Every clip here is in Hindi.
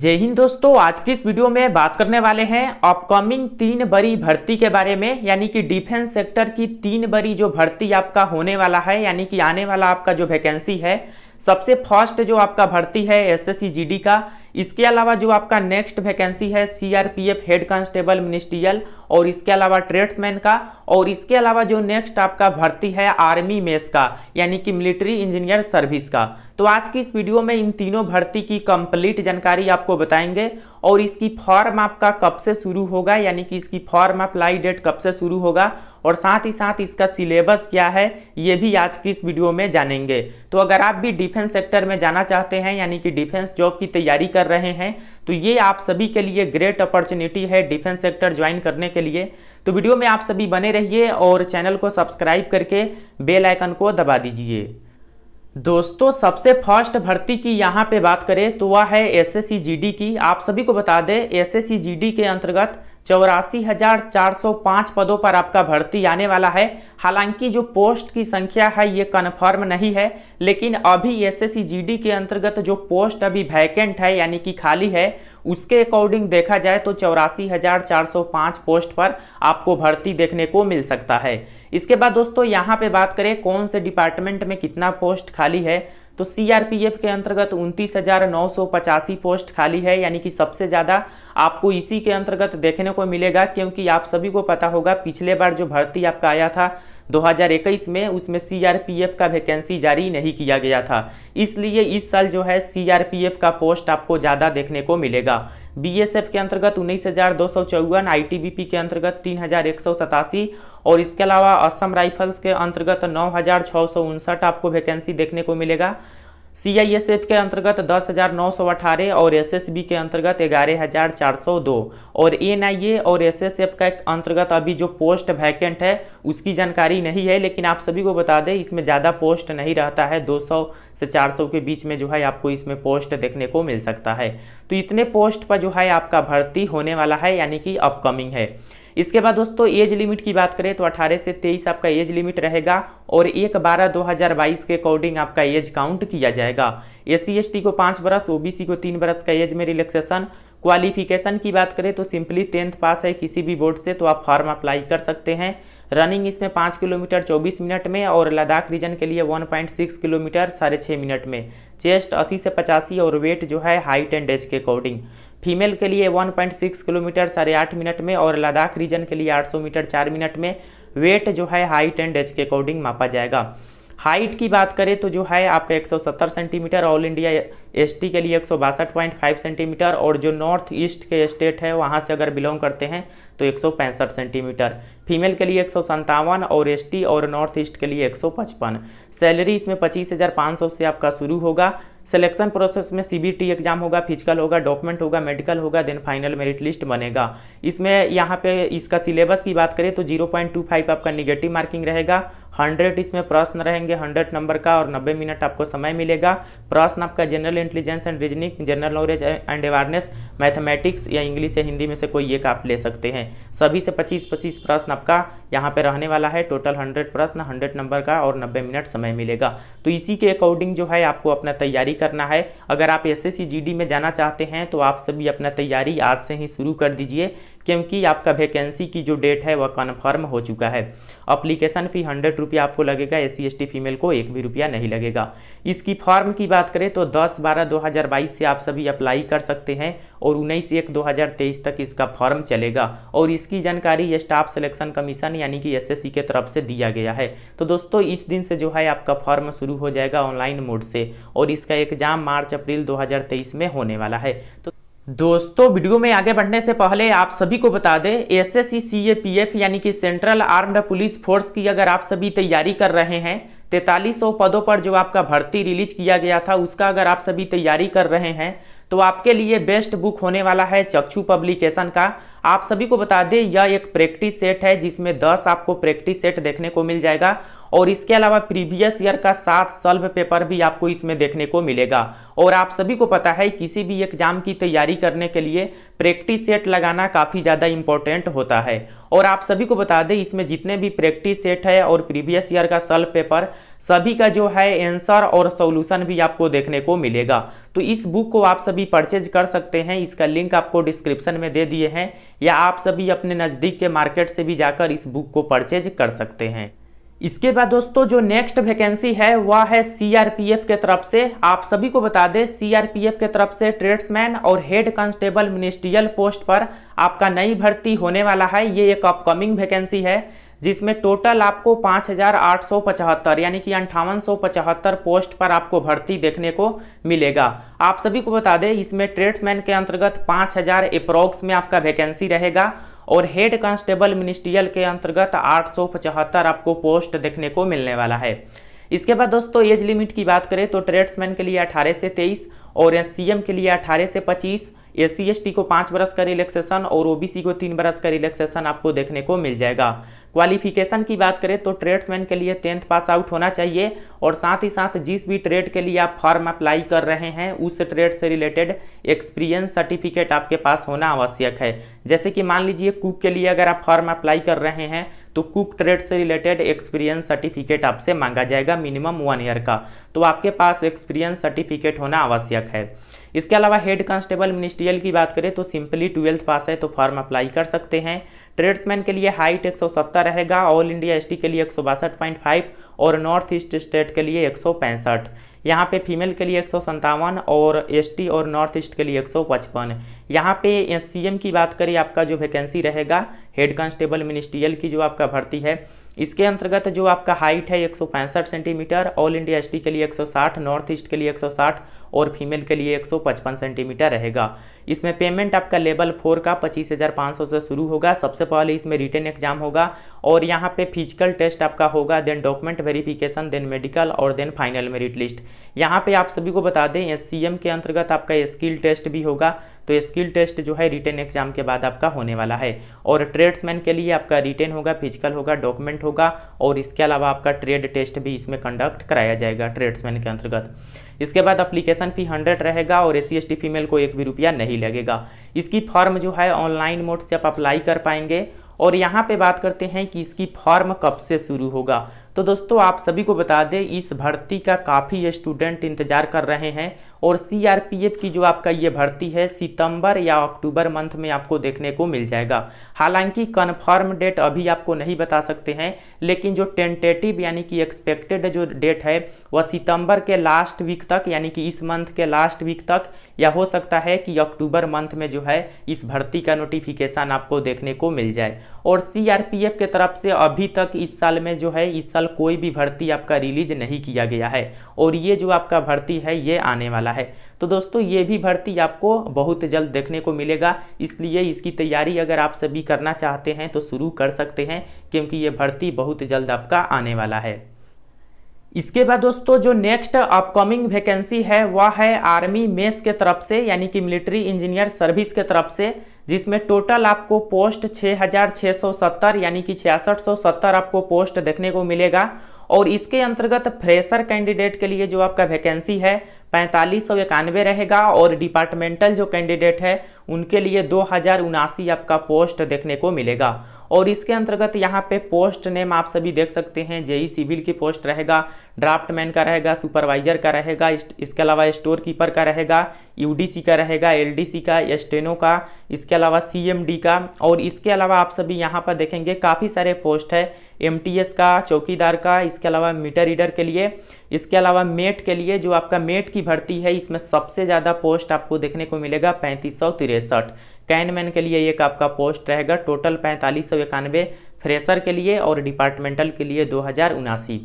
जय हिंद दोस्तों आज की इस वीडियो में बात करने वाले हैं अपकमिंग तीन बड़ी भर्ती के बारे में यानी कि डिफेंस सेक्टर की तीन बड़ी जो भर्ती आपका होने वाला है यानी कि आने वाला आपका जो वैकेंसी है सबसे फर्स्ट जो आपका भर्ती है एसएससी जीडी का इसके अलावा जो आपका नेक्स्ट वैकेंसी है सीआरपीएफ हेड कांस्टेबल मिनिस्ट्रियल और इसके अलावा ट्रेड्समैन का और इसके अलावा जो नेक्स्ट आपका भर्ती है आर्मी मेस का यानी कि मिलिट्री इंजीनियर सर्विस का तो आज की इस वीडियो में इन तीनों भर्ती की कंप्लीट जानकारी आपको बताएंगे और इसकी फॉर्म आपका कब से शुरू होगा यानी कि इसकी फॉर्म अप्लाई डेट कब से शुरू होगा और साथ ही साथ इसका सिलेबस क्या है ये भी आज की इस वीडियो में जानेंगे तो अगर आप भी डिफेंस सेक्टर में जाना चाहते हैं यानी कि डिफेंस जॉब की तैयारी कर रहे हैं तो ये आप सभी के लिए ग्रेट अपॉर्चुनिटी है डिफेंस सेक्टर ज्वाइन करने के लिए तो वीडियो में आप सभी बने रहिए और चैनल को सब्सक्राइब करके बेलाइकन को दबा दीजिए दोस्तों सबसे फर्स्ट भर्ती की यहाँ पे बात करें तो वह है एस एस की आप सभी को बता दें एस एस के अंतर्गत चौरासी हजार चार सौ पाँच पदों पर आपका भर्ती आने वाला है हालांकि जो पोस्ट की संख्या है ये कन्फर्म नहीं है लेकिन अभी एसएससी जीडी के अंतर्गत जो पोस्ट अभी वैकेंट है यानी कि खाली है उसके अकॉर्डिंग देखा जाए तो चौरासी हजार चार सौ पाँच पोस्ट पर आपको भर्ती देखने को मिल सकता है इसके बाद दोस्तों यहाँ पे बात करें कौन से डिपार्टमेंट में कितना पोस्ट खाली है तो सीआरपीएफ के अंतर्गत उनतीस हज़ार नौ सौ पचासी पोस्ट खाली है यानी कि सबसे ज़्यादा आपको इसी के अंतर्गत देखने को मिलेगा क्योंकि आप सभी को पता होगा पिछले बार जो भर्ती आपका आया था 2021 में उसमें सीआरपीएफ का वैकेंसी जारी नहीं किया गया था इसलिए इस साल जो है सीआरपीएफ का पोस्ट आपको ज़्यादा देखने को मिलेगा बीएसएफ के अंतर्गत उन्नीस हज़ार दो सौ चौवन आईटीबीपी के अंतर्गत तीन हज़ार एक सौ सतासी और इसके अलावा असम राइफल्स के अंतर्गत नौ आपको वैकेंसी देखने को मिलेगा सीआईएसएफ के अंतर्गत दस और एसएसबी के अंतर्गत 11,402 और एनआईए और एसएसएफ का अंतर्गत अभी जो पोस्ट वैकेंट है उसकी जानकारी नहीं है लेकिन आप सभी को बता दें इसमें ज़्यादा पोस्ट नहीं रहता है 200 से 400 के बीच में जो है आपको इसमें पोस्ट देखने को मिल सकता है तो इतने पोस्ट पर जो है आपका भर्ती होने वाला है यानी कि अपकमिंग है इसके बाद दोस्तों एज लिमिट की बात करें तो 18 से 23 आपका एज लिमिट रहेगा और एक बारह बाईस के अकॉर्डिंग आपका एज काउंट किया जाएगा एस सी को पाँच बरस ओबीसी को तीन बरस का एज में रिलैक्सेशन क्वालिफिकेशन की बात करें तो सिंपली टेंथ पास है किसी भी बोर्ड से तो आप फॉर्म अप्लाई कर सकते हैं रनिंग इसमें पाँच किलोमीटर चौबीस मिनट में और लद्दाख रीजन के लिए वन पॉइंट सिक्स किलोमीटर साढ़े छः मिनट में चेस्ट अस्सी से पचासी और वेट जो है हाइट एंड एज के अकॉर्डिंग फीमेल के लिए 1.6 किलोमीटर साढ़े आठ मिनट में और लद्दाख रीजन के लिए 800 मीटर चार मिनट में वेट जो है हाइट एंड एज के अकॉर्डिंग मापा जाएगा हाइट की बात करें तो जो है आपका 170 सेंटीमीटर ऑल इंडिया एसटी के लिए एक सेंटीमीटर और जो नॉर्थ ईस्ट के स्टेट है वहाँ से अगर बिलोंग करते हैं तो एक सेंटीमीटर फीमेल के लिए एक और एसटी और नॉर्थ ईस्ट के लिए एक सैलरी इसमें 25,500 से आपका शुरू होगा सिलेक्शन प्रोसेस में सी एग्जाम होगा फिजिकल होगा डॉक्यूमेंट होगा मेडिकल होगा देन फाइनल मेरिट लिस्ट बनेगा इसमें यहाँ पे इसका सिलेबस की बात करें तो जीरो पॉइंट टू फाइव आपका निगेटिव मार्किंग रहेगा हंड्रेड इसमें प्रश्न रहेंगे हंड्रेड नंबर का और नब्बे मिनट आपको समय मिलेगा प्रश्न आपका general intelligence and reasoning general knowledge and awareness mathematics या इंग्लिश या हिंदी में से कोई एक आप ले सकते हैं सभी से पच्चीस पच्चीस प्रश्न आपका यहाँ पे रहने वाला है टोटल हंड्रेड प्रश्न हंड्रेड नंबर का और नब्बे मिनट समय मिलेगा तो इसी के अकॉर्डिंग जो है आपको अपना तैयारी करना है अगर आप एस एस में जाना चाहते हैं तो आप सभी अपना तैयारी आज से ही शुरू कर दीजिए क्योंकि आपका वैकेंसी की जो डेट है वह कन्फर्म हो चुका है अप्लीकेशन फी हंड्रेड रुपया आपको लगेगा एस सी फीमेल को एक भी रुपया नहीं लगेगा इसकी फॉर्म की बात करें तो 10 बारह 2022 से आप सभी अप्लाई कर सकते हैं और उन्नीस एक 2023 तक इसका फॉर्म चलेगा और इसकी जानकारी स्टाफ सिलेक्शन कमीशन यानी कि एस के तरफ से दिया गया है तो दोस्तों इस दिन से जो है आपका फॉर्म शुरू हो जाएगा ऑनलाइन मोड से और इसका एग्जाम मार्च अप्रैल दो में होने वाला है तो दोस्तों वीडियो में आगे बढ़ने से पहले आप सभी को बता दें S S C C A P F यानी कि सेंट्रल आर्म्ड पुलिस फोर्स की अगर आप सभी तैयारी कर रहे हैं तैतालीस सौ पदों पर जो आपका भर्ती रिलीज किया गया था उसका अगर आप सभी तैयारी कर रहे हैं तो आपके लिए बेस्ट बुक होने वाला है चक्षु पब्लिकेशन का आप सभी को बता दें यह एक प्रैक्टिस सेट है जिसमें 10 आपको प्रैक्टिस सेट देखने को मिल जाएगा और इसके अलावा प्रीवियस ईयर का सात सल्व पेपर भी आपको इसमें देखने को मिलेगा और आप सभी को पता है किसी भी एग्जाम की तैयारी करने के लिए प्रैक्टिस सेट लगाना काफ़ी ज़्यादा इंपॉर्टेंट होता है और आप सभी को बता दें इसमें जितने भी प्रैक्टिस सेट है और प्रीवियस ईयर का सल्व पेपर सभी का जो है एंसर और सोल्यूशन भी आपको देखने को मिलेगा तो इस बुक को आप सभी परचेज कर सकते हैं इसका लिंक आपको डिस्क्रिप्शन में दे दिए हैं या आप सभी अपने नज़दीक के मार्केट से भी जाकर इस बुक को परचेज कर सकते हैं इसके बाद दोस्तों जो नेक्स्ट वैकेंसी है वह है सीआरपीएफ के तरफ से आप सभी को बता दें सीआरपीएफ के तरफ से ट्रेड्समैन और हेड कांस्टेबल मिनिस्ट्रियल पोस्ट पर आपका नई भर्ती होने वाला है ये एक अपकमिंग वैकेंसी है जिसमें टोटल आपको 5,875 यानी कि अंठावन पोस्ट पर आपको भर्ती देखने को मिलेगा आप सभी को बता दें इसमें ट्रेड्समैन के अंतर्गत हजार अप्रोक्स में आपका वैकेंसी रहेगा और हेड कांस्टेबल मिनिस्ट्रियल के अंतर्गत आठ आपको पोस्ट देखने को मिलने वाला है इसके बाद दोस्तों एज लिमिट की बात करें तो ट्रेड्समैन के लिए 18 से 23 और एस के लिए 18 से पच्चीस एस सी को पाँच बरस का रिलैक्सेशन और ओबीसी को तीन बरस का रिलैक्सेशन आपको देखने को मिल जाएगा क्वालिफिकेशन की बात करें तो ट्रेड्समैन के लिए टेंथ पास आउट होना चाहिए और साथ ही साथ जिस भी ट्रेड के लिए आप फॉर्म अप्लाई कर रहे हैं उस ट्रेड से रिलेटेड एक्सपीरियंस सर्टिफिकेट आपके पास होना आवश्यक है जैसे कि मान लीजिए कुक के लिए अगर आप फॉर्म अप्लाई कर रहे हैं तो कुक ट्रेड से रिलेटेड एक्सपीरियंस सर्टिफिकेट आपसे मांगा जाएगा मिनिमम वन ईयर का तो आपके पास एक्सपीरियंस सर्टिफिकेट होना आवश्यक है इसके अलावा हेड कांस्टेबल मिनिस्ट्रियल की बात करें तो सिंपली ट्वेल्थ पास है तो फॉर्म अप्लाई कर सकते हैं ट्रेड्समैन के लिए हाइट एक रहेगा ऑल इंडिया एसटी के लिए एक और नॉर्थ ईस्ट स्टेट के लिए एक यहाँ पे फीमेल के लिए एक और एसटी और नॉर्थ ईस्ट के लिए एक सौ पचपन यहाँ पे सी की बात करें आपका जो वैकेंसी रहेगा हेड कांस्टेबल मिनिस्ट्रियल की जो आपका भर्ती है इसके अंतर्गत जो आपका हाइट है एक सेंटीमीटर ऑल इंडिया एस के लिए 160 नॉर्थ ईस्ट के लिए 160 और फीमेल के लिए 155 सेंटीमीटर रहेगा इसमें पेमेंट आपका लेवल फोर का 25,500 से शुरू होगा सबसे पहले इसमें रिटर्न एग्जाम होगा और यहाँ पे फिजिकल टेस्ट आपका होगा then document verification then medical और देन फाइनल मेरिट लिस्ट यहाँ पे आप सभी को बता दें एस के अंतर्गत आपका स्किल टेस्ट भी होगा तो स्किल टेस्ट जो है रिटर्न एग्जाम के बाद आपका होने वाला है और ट्रेड्समैन के लिए आपका रिटर्न होगा फिजिकल होगा डॉक्यूमेंट होगा और इसके अलावा आपका ट्रेड टेस्ट भी इसमें कंडक्ट कराया जाएगा ट्रेड्समैन के अंतर्गत इसके बाद अप्लीकेशन फी हंड्रेड रहेगा और एस सी फीमेल को एक भी रुपया नहीं लगेगा इसकी फॉर्म जो है ऑनलाइन मोड से आप अप्लाई कर पाएंगे और यहाँ पे बात करते हैं कि इसकी फॉर्म कब से शुरू होगा तो दोस्तों आप सभी को बता दें इस भर्ती का काफ़ी स्टूडेंट इंतज़ार कर रहे हैं और सीआरपीएफ की जो आपका ये भर्ती है सितंबर या अक्टूबर मंथ में आपको देखने को मिल जाएगा हालांकि कन्फर्म डेट अभी आपको नहीं बता सकते हैं लेकिन जो टेंटेटिव यानी कि एक्सपेक्टेड जो डेट है वह सितंबर के लास्ट वीक तक यानी कि इस मंथ के लास्ट वीक तक या हो सकता है कि अक्टूबर मंथ में जो है इस भर्ती का नोटिफिकेशन आपको देखने को मिल जाए और सी के तरफ से अभी तक इस साल में जो है इस साल कोई भी भर्ती आपका रिलीज नहीं किया गया है और ये जो आपका भर्ती है ये आने वाला है है तो दोस्तों ये भी भर्ती आपको बहुत जल्द देखने को मिलेगा इसलिए इसकी तैयारी अगर आप सभी करना चाहते हैं तो शुरू कर सकते हैं क्योंकि ये भर्ती बहुत जल्द आपका आने वाला है इसके बाद दोस्तों जो नेक्स्ट अपकमिंग वैकेंसी है वह है आर्मी मेस के तरफ से यानी कि मिलिट्री इंजीनियर सर्विस के तरफ से जिसमें टोटल आपको पोस्ट 6,670 यानी कि छियासठ आपको पोस्ट देखने को मिलेगा और इसके अंतर्गत फ्रेशर कैंडिडेट के लिए जो आपका वैकेंसी है पैंतालीस सौ इक्यानवे रहेगा और डिपार्टमेंटल जो कैंडिडेट है उनके लिए दो हज़ार उनासी आपका पोस्ट देखने को मिलेगा और इसके अंतर्गत यहाँ पे पोस्ट नेम आप सभी देख सकते हैं जेई सिविल की पोस्ट रहेगा ड्राफ्ट मैन का रहेगा सुपरवाइजर का रहेगा इसके अलावा स्टोर कीपर का रहेगा यूडीसी का रहेगा एलडीसी का एस्टेनो का इसके अलावा सीएमडी का और इसके अलावा आप सभी यहाँ पर देखेंगे काफ़ी सारे पोस्ट है एमटीएस का चौकीदार का इसके अलावा मीटर रीडर के लिए इसके अलावा मेट के लिए जो आपका मेट की भर्ती है इसमें सबसे ज़्यादा पोस्ट आपको देखने को मिलेगा पैंतीस सौ तिरसठ कैनमैन के लिए एक आपका पोस्ट रहेगा टोटल पैंतालीस सौ इक्यानवे फ्रेशर के लिए और डिपार्टमेंटल के लिए दो हज़ार उनासी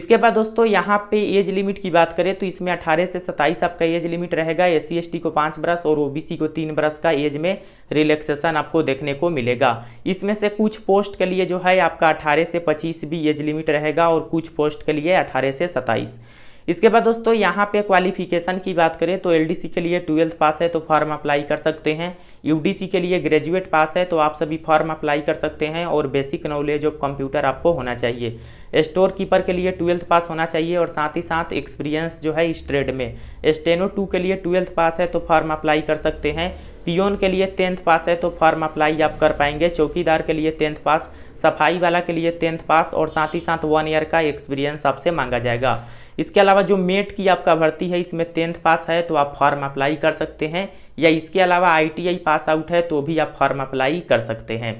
इसके बाद दोस्तों यहाँ पे एज लिमिट की बात करें तो इसमें 18 से 27 आपका एज लिमिट रहेगा एस सी को पाँच बरस और ओबीसी को तीन बरस का एज में रिलैक्सेशन आपको देखने को मिलेगा इसमें से कुछ पोस्ट के लिए जो है आपका 18 से 25 भी एज लिमिट रहेगा और कुछ पोस्ट के लिए 18 से 27 इसके बाद दोस्तों यहाँ पे क्वालिफिकेशन की बात करें तो एलडीसी के लिए ट्वेल्थ पास है तो फॉर्म अप्लाई कर सकते हैं यूडीसी के लिए ग्रेजुएट पास है तो आप सभी फॉर्म अप्लाई कर सकते हैं और बेसिक नॉलेज ऑफ कंप्यूटर आपको होना चाहिए स्टोर कीपर के लिए ट्वेल्थ पास होना चाहिए और साथ ही साथ एक्सपीरियंस जो है इस ट्रेड में स्टेनो टू के लिए ट्वेल्थ पास है तो फॉर्म अप्लाई कर सकते हैं पियोन के लिए टेंथ पास है तो फॉर्म अप्लाई आप कर पाएंगे चौकीदार के लिए टेंथ पास सफाई वाला के लिए टेंथ पास और साथ ही साथ वन ईयर का एक्सपीरियंस आपसे मांगा जाएगा इसके अलावा जो मेट की आपका भर्ती है इसमें टेंथ पास है तो आप फॉर्म अप्लाई कर सकते हैं या इसके अलावा आईटीआई पास आउट है तो भी आप फॉर्म अप्लाई कर सकते हैं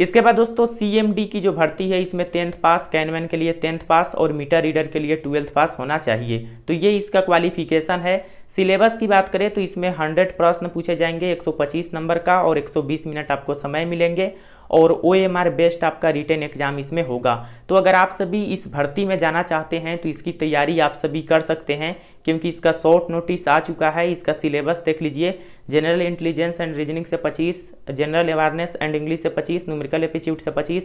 इसके बाद दोस्तों सी की जो भर्ती है इसमें टेंथ पास कैनमैन के लिए टेंथ पास और मीटर रीडर के लिए ट्वेल्थ पास होना चाहिए तो ये इसका क्वालिफिकेशन है सिलेबस की बात करें तो इसमें 100 प्रश्न पूछे जाएंगे 125 नंबर का और 120 मिनट आपको समय मिलेंगे और ओ एम आर बेस्ट आपका रिटर्न एग्जाम इसमें होगा तो अगर आप सभी इस भर्ती में जाना चाहते हैं तो इसकी तैयारी आप सभी कर सकते हैं क्योंकि इसका शॉर्ट नोटिस आ चुका है इसका सिलेबस देख लीजिए जनरल इंटेलिजेंस एंड रीजनिंग से 25 जनरल अवेयरनेस एंड इंग्लिश से 25 न्यूमेरिकल एप्टीट्यूड से 25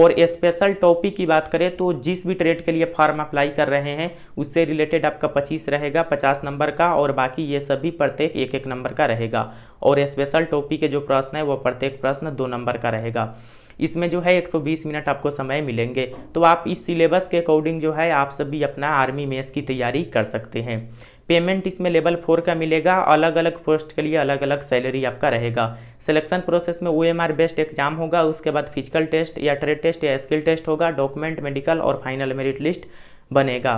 और स्पेशल टॉपिक की बात करें तो जिस भी ट्रेड के लिए फॉर्म अप्लाई कर रहे हैं उससे रिलेटेड आपका पच्चीस रहेगा पचास नंबर का और बाकी ये सभी प्रत्येक एक एक नंबर का रहेगा और स्पेशल टॉपिक के जो प्रश्न है वो प्रत्येक प्रश्न दो नंबर का रहेगा इसमें जो है 120 मिनट आपको समय मिलेंगे तो आप इस सिलेबस के अकॉर्डिंग जो है आप सभी अपना आर्मी मेस की तैयारी कर सकते हैं पेमेंट इसमें लेवल फोर का मिलेगा अलग अलग पोस्ट के लिए अलग अलग सैलरी आपका रहेगा सिलेक्शन प्रोसेस में O M R based exam होगा उसके बाद फिजिकल टेस्ट या ट्रेड टेस्ट या स्किल टेस्ट होगा डॉक्यूमेंट मेडिकल और फाइनल मेरिट लिस्ट बनेगा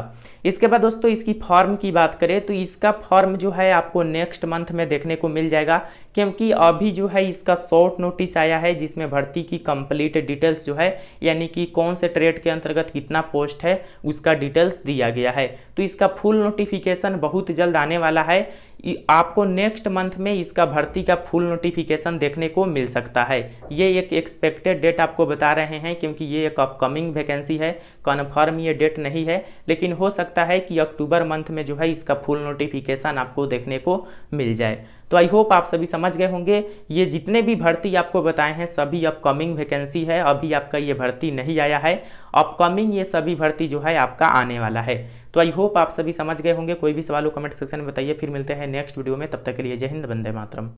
इसके बाद दोस्तों इसकी फॉर्म की बात करें तो इसका फॉर्म जो है आपको नेक्स्ट मंथ में देखने को मिल जाएगा क्योंकि अभी जो है इसका शॉर्ट नोटिस आया है जिसमें भर्ती की कंप्लीट डिटेल्स जो है यानी कि कौन से ट्रेड के अंतर्गत कितना पोस्ट है उसका डिटेल्स दिया गया है तो इसका फुल नोटिफिकेशन बहुत जल्द आने वाला है आपको नेक्स्ट मंथ में इसका भर्ती का फुल नोटिफिकेशन देखने को मिल सकता है ये एक एक्सपेक्टेड डेट आपको बता रहे हैं क्योंकि ये एक अपकमिंग वैकेंसी है कन्फर्म ये डेट नहीं है लेकिन हो सकता है कि अक्टूबर मंथ में जो है इसका फुल नोटिफिकेशन आपको देखने को मिल जाए तो आई होप आप सभी समझ गए होंगे ये जितने भी भर्ती आपको बताए हैं सभी अपकमिंग वैकेंसी है अभी आपका ये भर्ती नहीं आया है अपकमिंग ये सभी भर्ती जो है आपका आने वाला है तो आई होप आप सभी समझ गए होंगे कोई भी सवाल हो कमेंट सेक्शन में बताइए फिर मिलते हैं नेक्स्ट वीडियो में तब तक के लिए जय हिंद वंदे मातरम